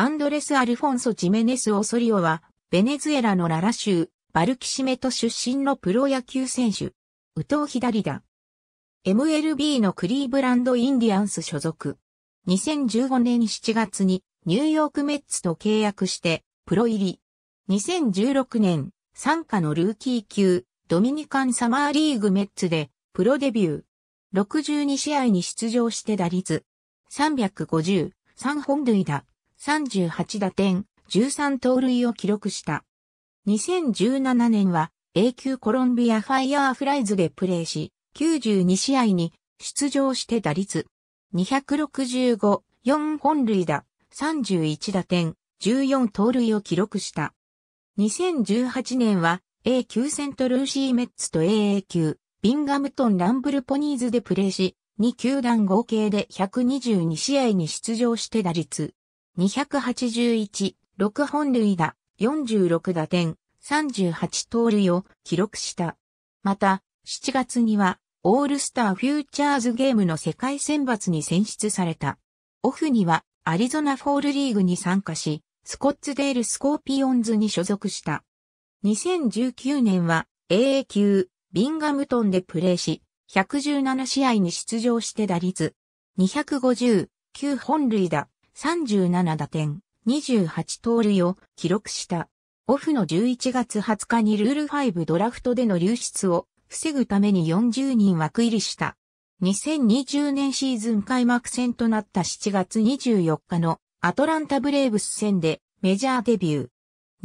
アンドレス・アルフォンソ・ジメネス・オソリオは、ベネズエラのララ州、バルキシメト出身のプロ野球選手。右投左打。MLB のクリーブランド・インディアンス所属。2015年7月にニューヨークメッツと契約してプロ入り。2016年、参加のルーキー級ドミニカンサマーリーグメッツでプロデビュー。62試合に出場して打率350、3本塁打、38打点、13盗塁を記録した。2017年は A 級コロンビアファイヤーフライズでプレーし、92試合に出場して打率265、4本塁打、31打点、14盗塁を記録した。2018年は A 級セントルーシーメッツと AA 級、ビンガムトンランブルポニーズでプレーし、2球団合計で122試合に出場して打率281、6本塁打、46打点、38盗塁を記録した。また、7月には、オールスターフューチャーズゲームの世界選抜に選出された。オフには、アリゾナフォールリーグに参加し、スコッツデールスコーピオンズに所属した。2019年は AA 級ビンガムトンでプレーし、117試合に出場して打率259本塁打、37打点、28盗塁を記録した。オフの11月20日にルール5ドラフトでの流出を防ぐために40人枠入りした。2020年シーズン開幕戦となった7月24日のアトランタブレーブス戦でメジャーデビュー。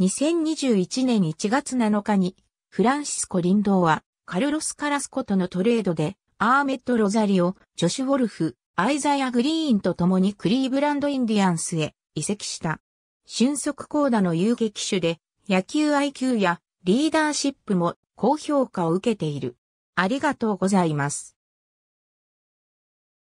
2021年1月7日にフランシスコ林道はカルロス・カラスコとのトレードでアーメット・ロザリオ、ジョシュ・ウォルフ、アイザヤ・グリーンと共にクリーブランド・インディアンスへ移籍した。俊足高打の遊撃手で、野球 IQ やリーダーシップも高評価を受けている。ありがとうございます。